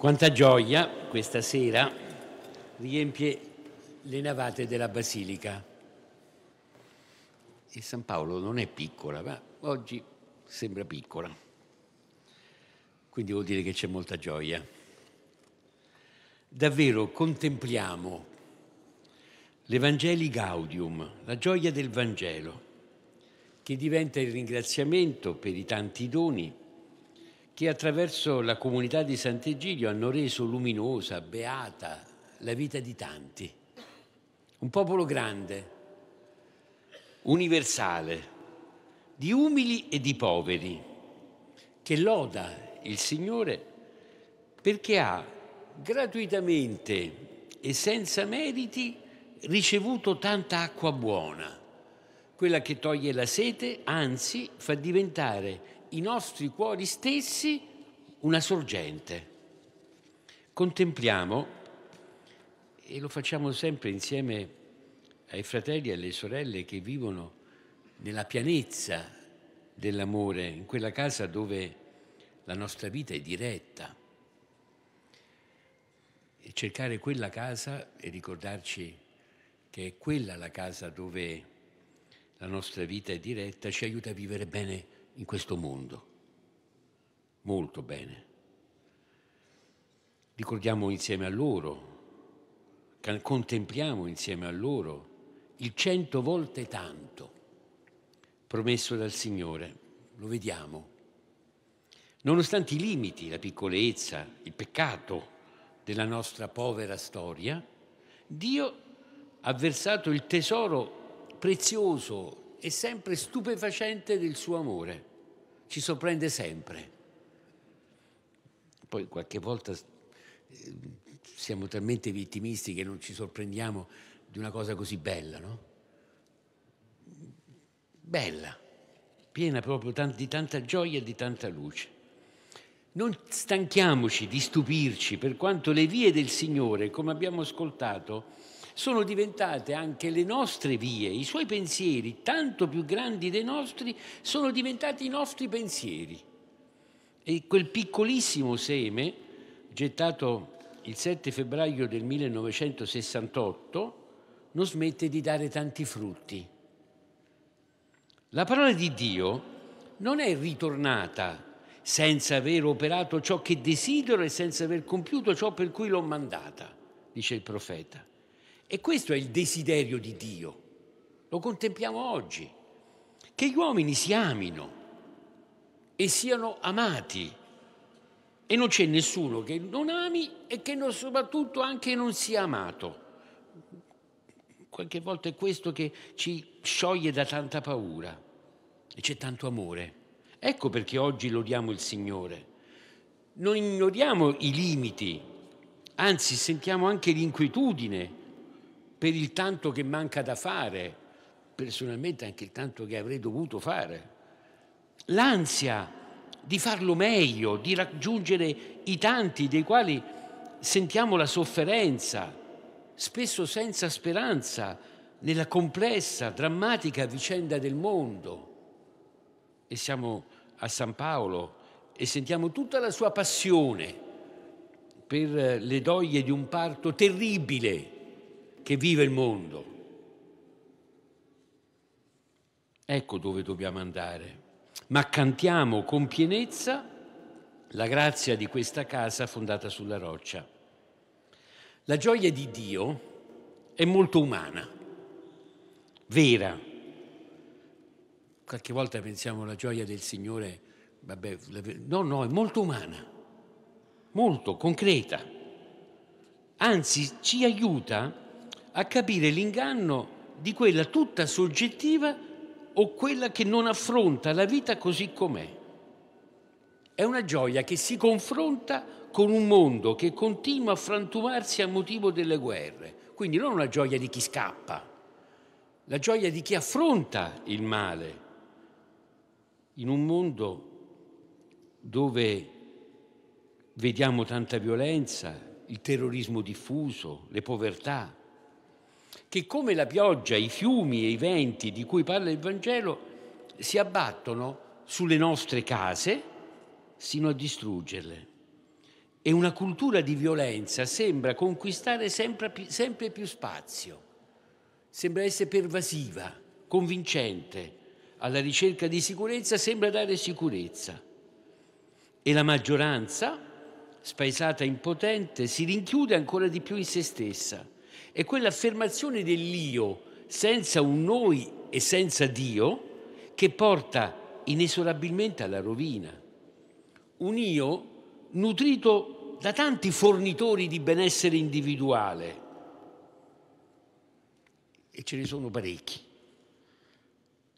Quanta gioia questa sera riempie le navate della Basilica. E San Paolo non è piccola, ma oggi sembra piccola. Quindi vuol dire che c'è molta gioia. Davvero contempliamo l'Evangeli Gaudium, la gioia del Vangelo, che diventa il ringraziamento per i tanti doni che attraverso la comunità di Sant'Egidio hanno reso luminosa, beata la vita di tanti. Un popolo grande, universale, di umili e di poveri, che loda il Signore perché ha gratuitamente e senza meriti ricevuto tanta acqua buona, quella che toglie la sete, anzi fa diventare i nostri cuori stessi una sorgente. Contempliamo, e lo facciamo sempre insieme ai fratelli e alle sorelle che vivono nella pianezza dell'amore, in quella casa dove la nostra vita è diretta. E cercare quella casa e ricordarci che è quella la casa dove la nostra vita è diretta ci aiuta a vivere bene in questo mondo. Molto bene. Ricordiamo insieme a loro, contempliamo insieme a loro il cento volte tanto promesso dal Signore. Lo vediamo. Nonostante i limiti, la piccolezza, il peccato della nostra povera storia, Dio ha versato il tesoro prezioso e sempre stupefacente del suo amore. Ci sorprende sempre. Poi qualche volta eh, siamo talmente vittimisti che non ci sorprendiamo di una cosa così bella, no? Bella, piena proprio di tanta gioia e di tanta luce. Non stanchiamoci di stupirci per quanto le vie del Signore, come abbiamo ascoltato, sono diventate anche le nostre vie, i suoi pensieri, tanto più grandi dei nostri, sono diventati i nostri pensieri. E quel piccolissimo seme, gettato il 7 febbraio del 1968, non smette di dare tanti frutti. La parola di Dio non è ritornata senza aver operato ciò che desidero e senza aver compiuto ciò per cui l'ho mandata, dice il profeta. E questo è il desiderio di Dio. Lo contempliamo oggi. Che gli uomini si amino e siano amati. E non c'è nessuno che non ami e che non, soprattutto anche non sia amato. Qualche volta è questo che ci scioglie da tanta paura e c'è tanto amore. Ecco perché oggi lodiamo il Signore. Non ignoriamo i limiti, anzi sentiamo anche l'inquietudine per il tanto che manca da fare, personalmente anche il tanto che avrei dovuto fare, l'ansia di farlo meglio, di raggiungere i tanti dei quali sentiamo la sofferenza, spesso senza speranza, nella complessa, drammatica vicenda del mondo. E siamo a San Paolo e sentiamo tutta la sua passione per eh, le doglie di un parto terribile che vive il mondo. Ecco dove dobbiamo andare. Ma cantiamo con pienezza la grazia di questa casa fondata sulla roccia. La gioia di Dio è molto umana, vera. Qualche volta pensiamo alla gioia del Signore, vabbè, no, no, è molto umana, molto concreta. Anzi, ci aiuta a capire l'inganno di quella tutta soggettiva o quella che non affronta la vita così com'è. È una gioia che si confronta con un mondo che continua a frantumarsi a motivo delle guerre, quindi non una gioia di chi scappa, la gioia di chi affronta il male in un mondo dove vediamo tanta violenza, il terrorismo diffuso, le povertà, che come la pioggia, i fiumi e i venti di cui parla il Vangelo si abbattono sulle nostre case sino a distruggerle. E una cultura di violenza sembra conquistare sempre, sempre più spazio, sembra essere pervasiva, convincente, alla ricerca di sicurezza sembra dare sicurezza. E la maggioranza, spaesata e impotente, si rinchiude ancora di più in se stessa è quell'affermazione dell'io senza un noi e senza Dio che porta inesorabilmente alla rovina. Un io nutrito da tanti fornitori di benessere individuale, e ce ne sono parecchi,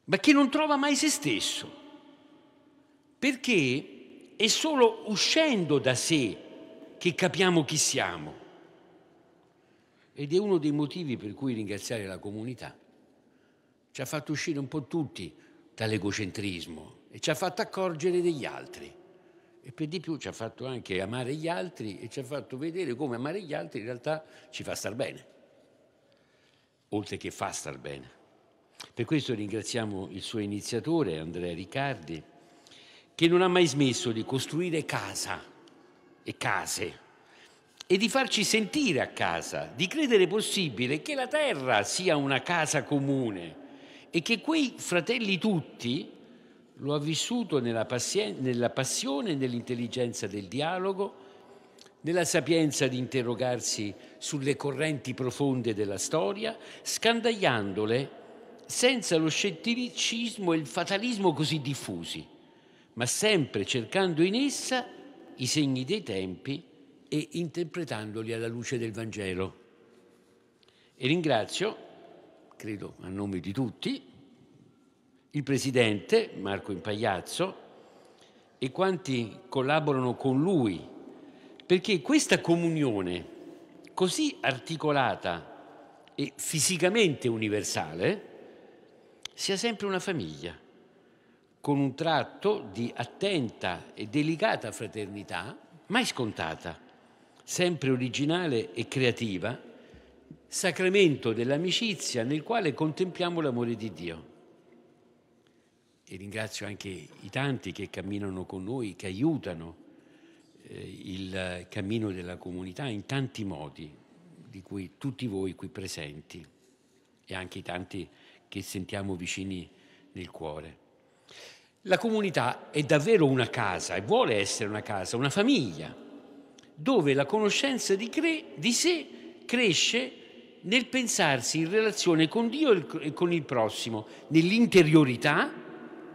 ma che non trova mai se stesso, perché è solo uscendo da sé che capiamo chi siamo. Ed è uno dei motivi per cui ringraziare la comunità. Ci ha fatto uscire un po' tutti dall'egocentrismo e ci ha fatto accorgere degli altri. E per di più ci ha fatto anche amare gli altri e ci ha fatto vedere come amare gli altri in realtà ci fa star bene, oltre che fa star bene. Per questo ringraziamo il suo iniziatore, Andrea Riccardi, che non ha mai smesso di costruire casa e case e di farci sentire a casa, di credere possibile che la terra sia una casa comune e che quei fratelli tutti, lo ha vissuto nella, nella passione e nell'intelligenza del dialogo, nella sapienza di interrogarsi sulle correnti profonde della storia, scandagliandole senza lo scetticismo e il fatalismo così diffusi, ma sempre cercando in essa i segni dei tempi e interpretandoli alla luce del Vangelo. E ringrazio, credo a nome di tutti, il Presidente Marco Impagliazzo e quanti collaborano con lui, perché questa comunione così articolata e fisicamente universale sia sempre una famiglia, con un tratto di attenta e delicata fraternità mai scontata sempre originale e creativa, sacramento dell'amicizia nel quale contempliamo l'amore di Dio. E ringrazio anche i tanti che camminano con noi, che aiutano eh, il cammino della comunità in tanti modi, di cui tutti voi qui presenti e anche i tanti che sentiamo vicini nel cuore. La comunità è davvero una casa e vuole essere una casa, una famiglia dove la conoscenza di, cre- di sé cresce nel pensarsi in relazione con Dio e con il prossimo, nell'interiorità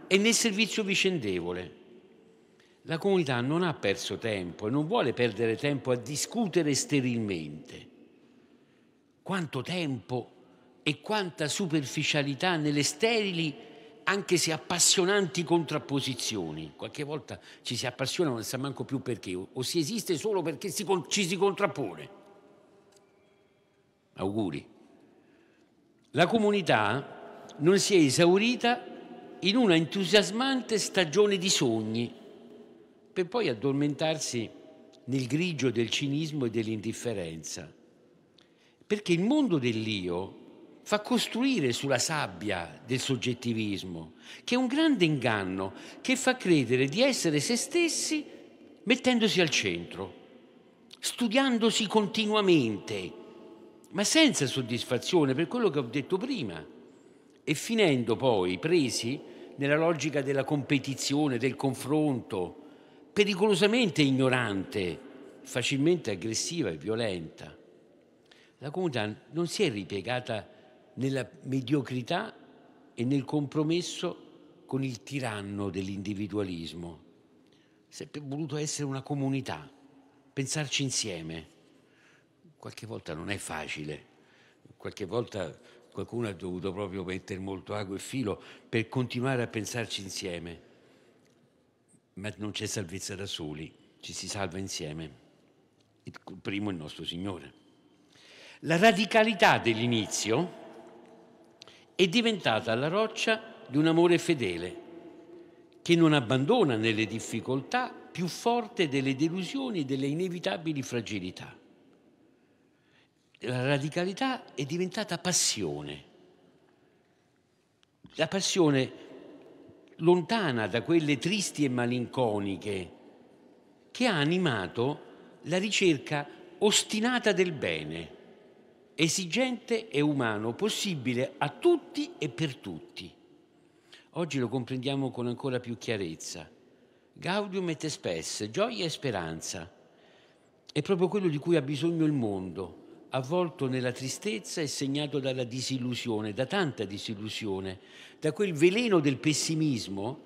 e nel servizio vicendevole. La comunità non ha perso tempo e non vuole perdere tempo a discutere sterilmente. Quanto tempo e quanta superficialità nelle sterili anche se appassionanti contrapposizioni. Qualche volta ci si appassiona, ma non sa manco più perché, o si esiste solo perché si, ci si contrappone. Auguri. La comunità non si è esaurita in una entusiasmante stagione di sogni, per poi addormentarsi nel grigio del cinismo e dell'indifferenza. Perché il mondo dell'io fa costruire sulla sabbia del soggettivismo, che è un grande inganno che fa credere di essere se stessi mettendosi al centro, studiandosi continuamente, ma senza soddisfazione per quello che ho detto prima, e finendo poi presi nella logica della competizione, del confronto, pericolosamente ignorante, facilmente aggressiva e violenta. La comunità non si è ripiegata nella mediocrità e nel compromesso con il tiranno dell'individualismo. Si è voluto essere una comunità, pensarci insieme. Qualche volta non è facile, qualche volta qualcuno ha dovuto proprio mettere molto ago e filo per continuare a pensarci insieme. Ma non c'è salvezza da soli, ci si salva insieme. Il primo è il nostro Signore. La radicalità dell'inizio, è diventata la roccia di un amore fedele, che non abbandona nelle difficoltà più forte delle delusioni e delle inevitabili fragilità. La radicalità è diventata passione. La passione lontana da quelle tristi e malinconiche che ha animato la ricerca ostinata del bene esigente e umano, possibile a tutti e per tutti. Oggi lo comprendiamo con ancora più chiarezza. Gaudium et spes, gioia e speranza. È proprio quello di cui ha bisogno il mondo, avvolto nella tristezza e segnato dalla disillusione, da tanta disillusione, da quel veleno del pessimismo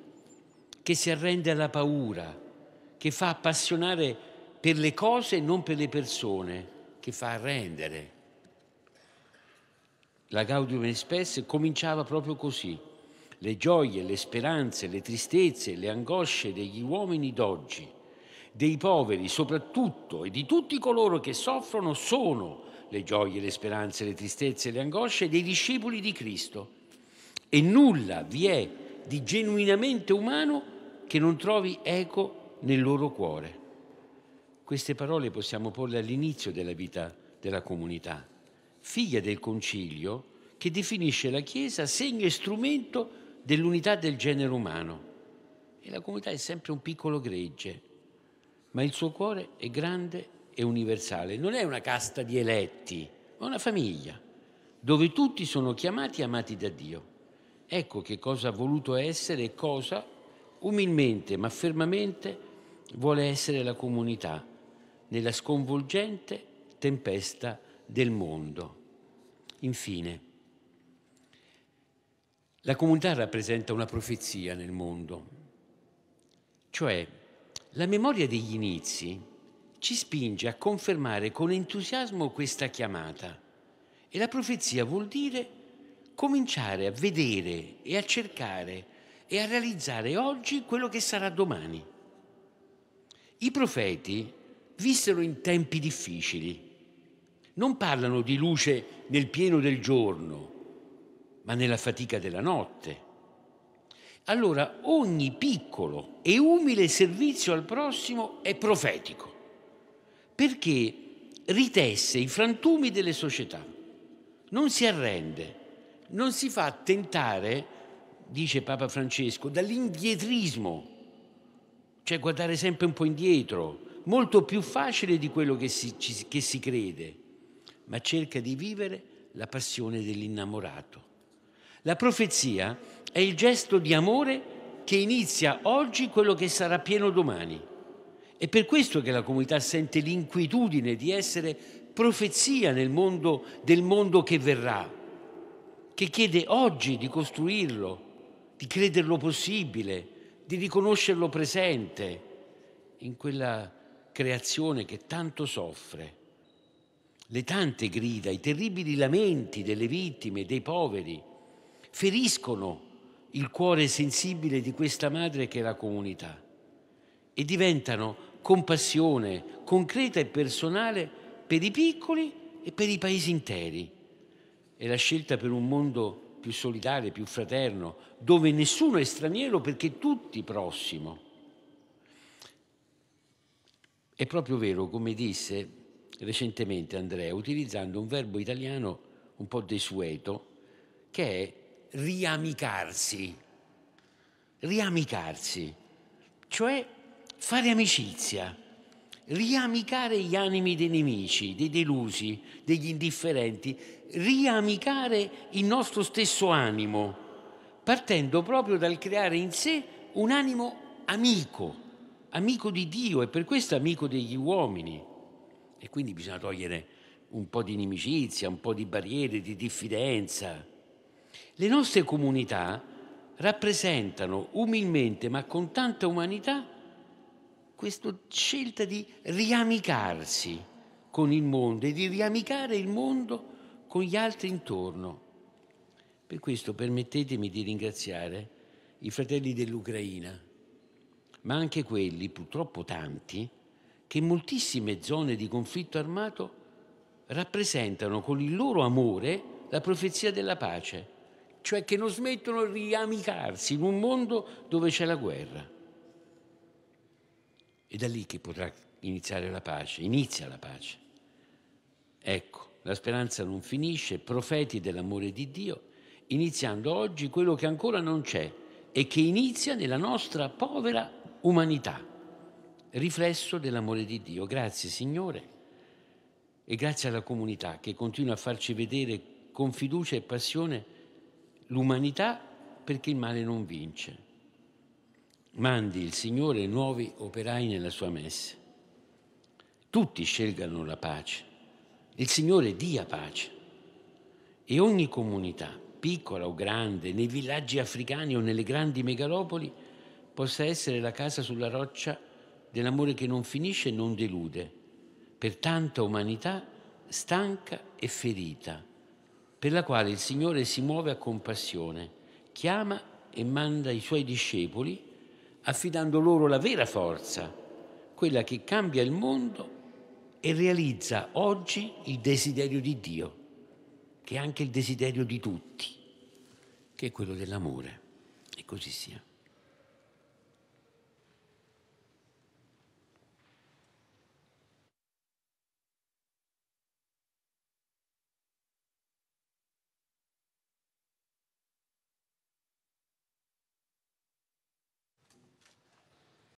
che si arrende alla paura, che fa appassionare per le cose e non per le persone, che fa arrendere. La Gaudium Express cominciava proprio così. Le gioie, le speranze, le tristezze, le angosce degli uomini d'oggi, dei poveri soprattutto e di tutti coloro che soffrono sono le gioie, le speranze, le tristezze, le angosce dei discepoli di Cristo. E nulla vi è di genuinamente umano che non trovi eco nel loro cuore. Queste parole possiamo porle all'inizio della vita della comunità, figlia del Concilio, che definisce la Chiesa segno e strumento dell'unità del genere umano. E la comunità è sempre un piccolo gregge, ma il suo cuore è grande e universale. Non è una casta di eletti, ma una famiglia, dove tutti sono chiamati e amati da Dio. Ecco che cosa ha voluto essere e cosa umilmente ma fermamente vuole essere la comunità nella sconvolgente tempesta del mondo. Infine, la comunità rappresenta una profezia nel mondo, cioè la memoria degli inizi ci spinge a confermare con entusiasmo questa chiamata e la profezia vuol dire cominciare a vedere e a cercare e a realizzare oggi quello che sarà domani. I profeti vissero in tempi difficili non parlano di luce nel pieno del giorno, ma nella fatica della notte. Allora ogni piccolo e umile servizio al prossimo è profetico, perché ritesse i frantumi delle società, non si arrende, non si fa tentare, dice Papa Francesco, dall'indietrismo, cioè guardare sempre un po' indietro, molto più facile di quello che si, che si crede ma cerca di vivere la passione dell'innamorato. La profezia è il gesto di amore che inizia oggi quello che sarà pieno domani. È per questo che la comunità sente l'inquietudine di essere profezia nel mondo, del mondo che verrà, che chiede oggi di costruirlo, di crederlo possibile, di riconoscerlo presente in quella creazione che tanto soffre. Le tante grida, i terribili lamenti delle vittime, dei poveri, feriscono il cuore sensibile di questa madre che è la comunità e diventano compassione concreta e personale per i piccoli e per i paesi interi. È la scelta per un mondo più solidale, più fraterno, dove nessuno è straniero perché tutti prossimo. È proprio vero, come disse recentemente Andrea utilizzando un verbo italiano un po' desueto che è riamicarsi. Riamicarsi, cioè fare amicizia, riamicare gli animi dei nemici, dei delusi, degli indifferenti, riamicare il nostro stesso animo, partendo proprio dal creare in sé un animo amico, amico di Dio e per questo amico degli uomini. E quindi bisogna togliere un po' di inimicizia, un po' di barriere, di diffidenza. Le nostre comunità rappresentano umilmente, ma con tanta umanità, questa scelta di riamicarsi con il mondo e di riamicare il mondo con gli altri intorno. Per questo permettetemi di ringraziare i fratelli dell'Ucraina, ma anche quelli, purtroppo tanti, che moltissime zone di conflitto armato rappresentano con il loro amore la profezia della pace, cioè che non smettono di riamicarsi in un mondo dove c'è la guerra. È da lì che potrà iniziare la pace, inizia la pace. Ecco, la speranza non finisce, profeti dell'amore di Dio, iniziando oggi quello che ancora non c'è e che inizia nella nostra povera umanità riflesso dell'amore di Dio. Grazie Signore e grazie alla comunità che continua a farci vedere con fiducia e passione l'umanità perché il male non vince. Mandi il Signore nuovi operai nella sua messa. Tutti scelgano la pace. Il Signore dia pace. E ogni comunità, piccola o grande, nei villaggi africani o nelle grandi megalopoli, possa essere la casa sulla roccia dell'amore che non finisce e non delude, per tanta umanità stanca e ferita, per la quale il Signore si muove a compassione, chiama e manda i suoi discepoli affidando loro la vera forza, quella che cambia il mondo e realizza oggi il desiderio di Dio, che è anche il desiderio di tutti, che è quello dell'amore. E così sia.